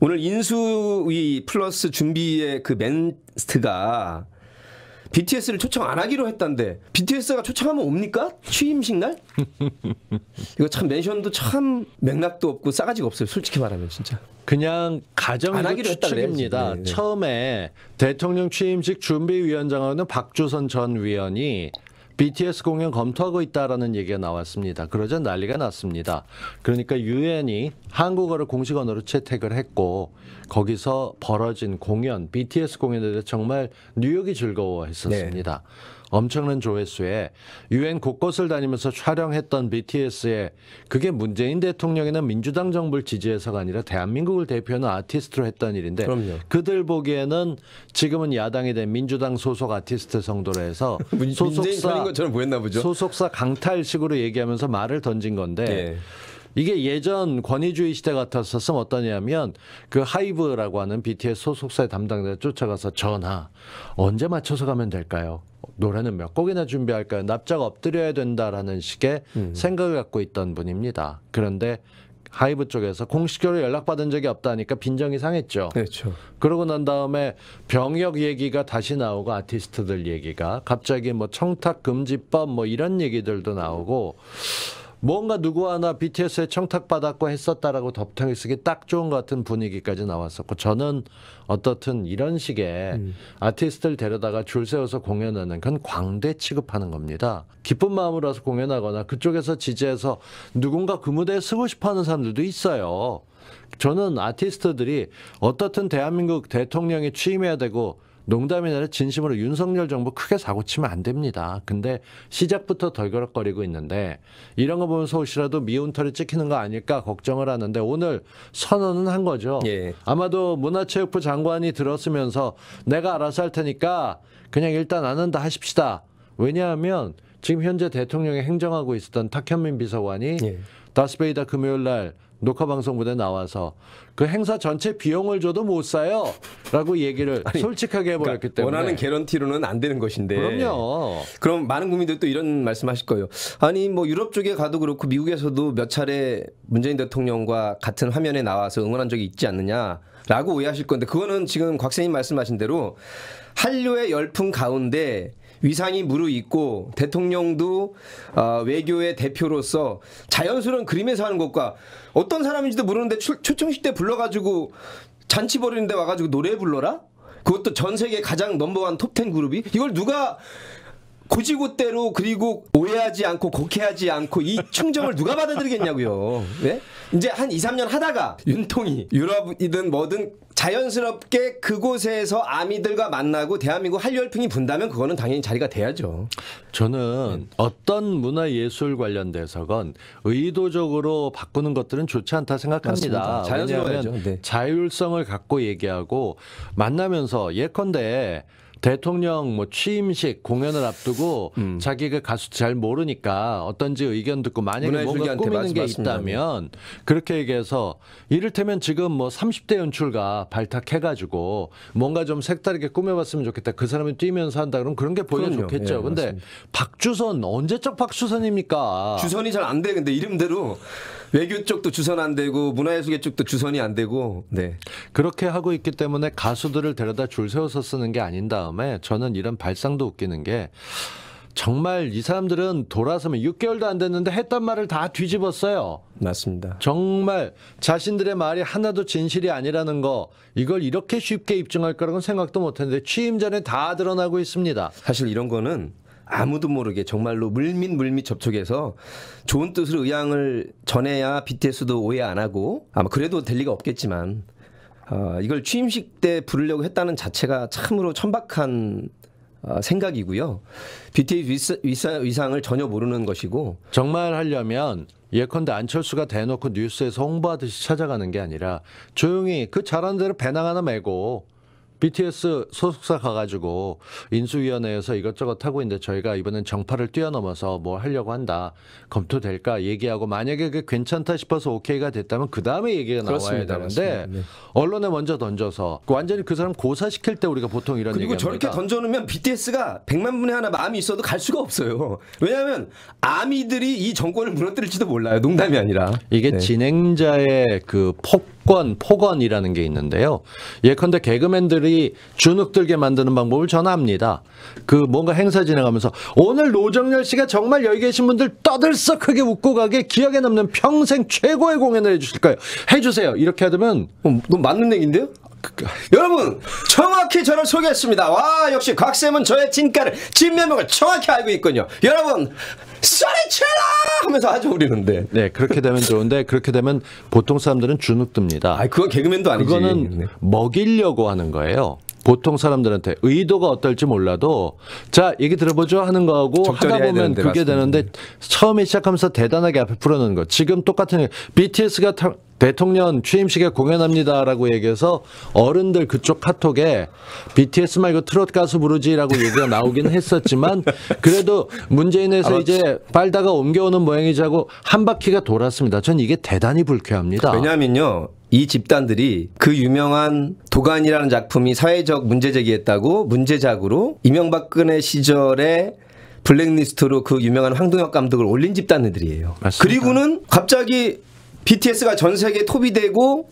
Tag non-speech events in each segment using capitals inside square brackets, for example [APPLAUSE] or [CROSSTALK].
오늘 인수위 플러스 준비의 그 멘트가 BTS를 초청 안 하기로 했단데 BTS가 초청하면 옵니까? 취임식 날? [LAUGHS] 이거 참 멘션도 참 맥락도 없고 싸가지가 없어요. 솔직히 말하면 진짜. 그냥 가정적 추측입니다. 네, 네. 처음에 대통령 취임식 준비위원장으로는 박주선 전 위원이 BTS 공연 검토하고 있다라는 얘기가 나왔습니다. 그러자 난리가 났습니다. 그러니까 유엔이 한국어를 공식 언어로 채택을 했고 거기서 벌어진 공연 BTS 공연에 대해 정말 뉴욕이 즐거워했었습니다. 네. 엄청난 조회수에 유엔 곳곳을 다니면서 촬영했던 BTS의 그게 문재인 대통령이나 민주당 정부를 지지해서가 아니라 대한민국을 대표하는 아티스트로 했던 일인데 그럼요. 그들 보기에는 지금은 야당이 된 민주당 소속 아티스트 성도로 해서 [LAUGHS] 소속사 것처럼 보였나 보죠. 소속사 강탈식으로 얘기하면서 말을 던진 건데 예. 이게 예전 권위주의 시대 같았었으면 어떠냐면 그 하이브라고 하는 BTS 소속사의 담당자 쫓아가서 전화 언제 맞춰서 가면 될까요? 노래는 몇 곡이나 준비할까요? 납작 엎드려야 된다라는 식의 음. 생각을 갖고 있던 분입니다. 그런데 하이브 쪽에서 공식적으로 연락받은 적이 없다니까 빈정이 상했죠. 그렇죠. 그러고 난 다음에 병역 얘기가 다시 나오고 아티스트들 얘기가 갑자기 뭐 청탁 금지법 뭐 이런 얘기들도 나오고 뭔가 누구 하나 BTS에 청탁받았고 했었다라고 덥탕이 쓰기 딱 좋은 것 같은 분위기까지 나왔었고 저는 어떻든 이런 식의 음. 아티스트를 데려다가 줄 세워서 공연하는 건 광대 취급하는 겁니다. 기쁜 마음으로 서 공연하거나 그쪽에서 지지해서 누군가 그 무대에 서고 싶어하는 사람들도 있어요. 저는 아티스트들이 어떻든 대한민국 대통령이 취임해야 되고 농담이 아니라 진심으로 윤석열 정부 크게 사고 치면 안 됩니다. 근데 시작부터 덜거럭거리고 있는데 이런 거 보면 서울시라도 미운 털이 찍히는 거 아닐까 걱정을 하는데 오늘 선언은 한 거죠. 예. 아마도 문화체육부 장관이 들었으면서 내가 알아서 할 테니까 그냥 일단 안 한다 하십시다. 왜냐하면 지금 현재 대통령이 행정하고 있었던 탁현민 비서관이 예. 다스베이다 금요일 날 녹화 방송부대 나와서 그 행사 전체 비용을 줘도 못 사요라고 얘기를 아니, 솔직하게 그러니까 해버렸기 그러니까 때문에 원하는 개런티로는 안 되는 것인데 그럼요. 그럼 많은 국민들이 이런 말씀하실 거예요. 아니 뭐 유럽 쪽에 가도 그렇고 미국에서도 몇 차례 문재인 대통령과 같은 화면에 나와서 응원한 적이 있지 않느냐라고 오해하실 건데 그거는 지금 곽 선생님 말씀하신 대로 한류의 열풍 가운데 위상이 무르익고 대통령도 어, 외교의 대표로서 자연스러운 그림에서 하는 것과 어떤 사람인지도 모르는데 출, 초청식 때 불러가지고 잔치 벌이는데 와가지고 노래 불러라? 그것도 전 세계 가장 넘버원 톱텐 그룹이 이걸 누가 고지고대로 그리고 오해하지 않고 곡해하지 않고 이 충정을 누가 받아들이겠냐고요. 네? 이제 한 2, 3년 하다가 윤통이 유럽이든 뭐든 자연스럽게 그곳에서 아미들과 만나고 대한민국 한류열풍이 분다면 그거는 당연히 자리가 돼야죠. 저는 어떤 문화예술 관련돼서건 의도적으로 바꾸는 것들은 좋지 않다 생각합니다. 자연스러워야죠. 네. 자율성을 갖고 얘기하고 만나면서 예컨대 대통령 뭐 취임식 공연을 앞두고 음. 자기가 그 가수 잘 모르니까 어떤지 의견 듣고 만약에 뭔가 꾸미는 게 있다면 그렇게 얘기해서 이를테면 지금 뭐 30대 연출가 발탁해가지고 뭔가 좀 색다르게 꾸며봤으면 좋겠다. 그 사람이 뛰면서 한다 그러면 그런 게 보여 좋겠죠. 예, 근데 맞습니다. 박주선 언제적 박주선입니까? 주선이 잘 안 돼. 근데 이름대로 외교 쪽도 주선 안 되고 문화예술계 쪽도 주선이 안 되고 네. 그렇게 하고 있기 때문에 가수들을 데려다 줄 세워서 쓰는 게 아닌 다음에 저는 이런 발상도 웃기는 게 정말 이 사람들은 돌아서면 6개월도 안 됐는데 했던 말을 다 뒤집었어요. 맞습니다. 정말 자신들의 말이 하나도 진실이 아니라는 거 이걸 이렇게 쉽게 입증할 거라고는 생각도 못 했는데 취임 전에 다 드러나고 있습니다. 사실 이런 거는 아무도 모르게 정말로 물밑 물밑 접촉해서 좋은 뜻으로 의향을 전해야 BTS도 오해 안 하고 아마 그래도 될 리가 없겠지만 어, 이걸 취임식 때 부르려고 했다는 자체가 참으로 천박한 어, 생각이고요. BTS 위상, 위상을 전혀 모르는 것이고 정말 하려면 예컨대 안철수가 대놓고 뉴스에서 홍보하듯이 찾아가는 게 아니라 조용히 그잘한는 대로 배낭 하나 메고 BTS 소속사 가가지고 인수위원회에서 이것저것 하고 있는데 저희가 이번엔 정파를 뛰어넘어서 뭐 하려고 한다. 검토될까 얘기하고 만약에 그 괜찮다 싶어서 오케이가 됐다면 그 다음에 얘기가 나와야 되는데 네. 언론에 먼저 던져서 그 완전히 그 사람 고사시킬 때 우리가 보통 이런 그리고 저렇게 던져놓으면 BTS가 100만 분의 하나 마음이 있어도 갈 수가 없어요. 왜냐하면 아미들이 이 정권을 무너뜨릴지도 몰라요. 농담이 아니라 이게 네. 진행자의 그폭 폭권, 폭언이라는 게 있는데요. 예컨대 개그맨들이 주눅들게 만드는 방법을 전합니다. 그 뭔가 행사 진행하면서 오늘 노정열 씨가 정말 여기 계신 분들 떠들썩하게 웃고 가게 기억에 남는 평생 최고의 공연을 해주실 거예요. 해주세요. 이렇게 하면 어, 너 맞는 얘기인데요? 여러분 정확히 저를 소개했습니다 와 역시 곽쌤은 저의 진가를 진면목을 정확히 알고 있군요 여러분 소리칠라 하면서 하죠 우리는 데 네, 그렇게 되면 좋은데 그렇게 되면 보통 사람들은 주눅 듭니다. 아, 그거 개그맨도 아니지. 그거는 네. 먹이려고 하는 거예요. 보통 사람들한테 의도가 어떨지 몰라도 자 얘기 들어보죠 하는 거하고 하다 보면 되는데, 그게 되는데 네. 처음에 시작하면서 대단하게 앞에 풀어놓은거 지금 똑같은 BTS가 타, 대통령 취임식에 공연합니다라고 얘기해서 어른들 그쪽 카톡에 BTS 말고 트롯 가수 부르지라고 얘기가 나오긴 했었지만 [LAUGHS] 그래도 문재인에서 아, 이제 빨다가 옮겨오는 모양이자고 한 바퀴가 돌았습니다. 전 이게 대단히 불쾌합니다. 왜냐면요 이 집단들이 그 유명한 도간이라는 작품이 사회적 문제 제기했다고 문제작으로 이명박근혜 시절에 블랙리스트로 그 유명한 황동혁 감독을 올린 집단들이에요. 맞습니다. 그리고는 갑자기 BTS가 전 세계 톱이 되고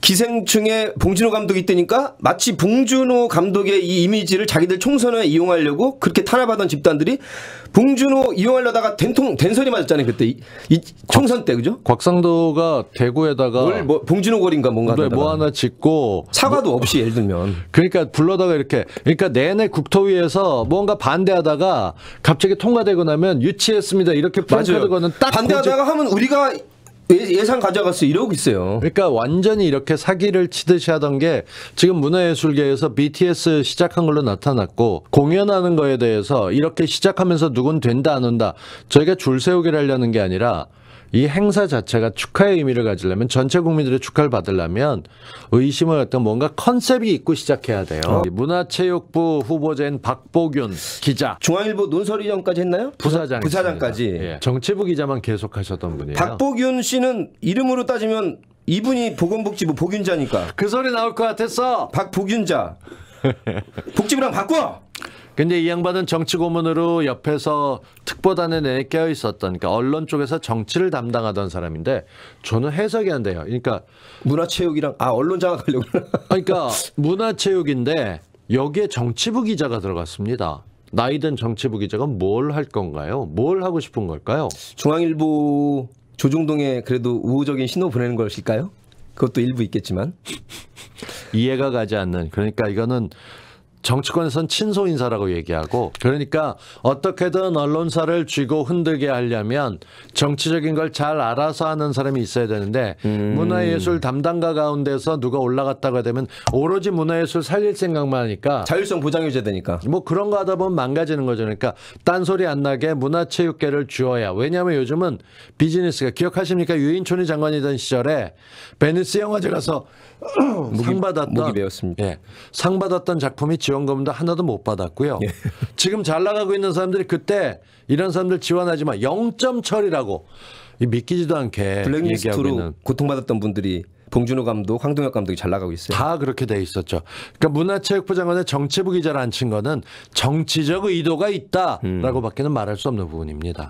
기생충의 봉준호 감독이 있다니까 마치 봉준호 감독의 이 이미지를 자기들 총선에 이용하려고 그렇게 탄압하던 집단들이 봉준호 이용하려다가 된통 된소이 맞았잖아요 그때 이, 이 총선 때 그죠? 곽상도가 대구에다가 뭘, 뭐 봉준호 거리인가 뭔가 네, 뭐 하나 짓고 사과도 뭐, 없이 예를 들면 [LAUGHS] 그러니까 불러다가 이렇게 그러니까 내내 국토위에서 뭔가 반대하다가 갑자기 통과되고 나면 유치했습니다 이렇게 플랜카드 거는 딱 반대하다가 고지... 하면 우리가 예상 가져갔어 이러고 있어요. 그러니까 완전히 이렇게 사기를 치듯이 하던 게 지금 문화예술계에서 BTS 시작한 걸로 나타났고 공연하는 거에 대해서 이렇게 시작하면서 누군 된다 안 온다 저희가 줄 세우기를 하려는 게 아니라 이 행사 자체가 축하의 의미를 가지려면 전체 국민들의 축하를 받으려면 의심을 했던 뭔가 컨셉이 있고 시작해야 돼요. 어. 문화체육부 후보자인 박보균 기자. 중앙일보 논설위원까지 했나요? 부사장. 부사장까지. 예. 정치부 기자만 계속 하셨던 분이에요. 박보균 씨는 이름으로 따지면 이분이 보건복지부 보균자니까. 그 소리 나올 것 같았어. 박보균자. [LAUGHS] 복지부랑 바꿔. 근데 이 양반은 정치 고문으로 옆에서 특보단에 내 깨어 있었던 그러니까 언론 쪽에서 정치를 담당하던 사람인데 저는 해석이 안 돼요. 그러니까 문화체육이랑 아 언론 장악하려고 그러니까 [LAUGHS] 문화체육인데 여기에 정치부 기자가 들어갔습니다. 나이든 정치부 기자가 뭘 할 건가요? 뭘 하고 싶은 걸까요? 중앙일보 조중동에 그래도 우호적인 신호 보내는 것일까요? 그것도 일부 있겠지만 이해가 가지 않는 그러니까 이거는 정치권에선 친소 인사라고 얘기하고 그러니까 어떻게든 언론사를 쥐고 흔들게 하려면 정치적인 걸 잘 알아서 하는 사람이 있어야 되는데 음. 문화예술 담당가 가운데서 누가 올라갔다가 되면 오로지 문화예술 살릴 생각만 하니까 자율성 보장 유제되니까 뭐 그런 거 하다 보면 망가지는 거죠. 그러니까 딴소리 안 나게 문화체육계를 쥐어야 왜냐하면 요즘은 비즈니스가 기억하십니까 유인촌이 장관이던 시절에 베니스 영화제 가서 상 받았던 예, 상 받았던 작품이 지원 고용금도 하나도 못 받았고요. 예. 지금 잘 나가고 있는 사람들이 그때 이런 사람들 지원하지만 영점 처리라고 믿기지도 않게 블랙리스트로 얘고통받았던 분들이 봉준호 감독, 황동혁 감독이 잘 나가고 있어요. 다 그렇게 돼 있었죠. 그러니까 문화체육부 장관의 정치부 기자를 앉힌 거는 정치적 의도가 있다라고밖에는 말할 수 없는 부분입니다.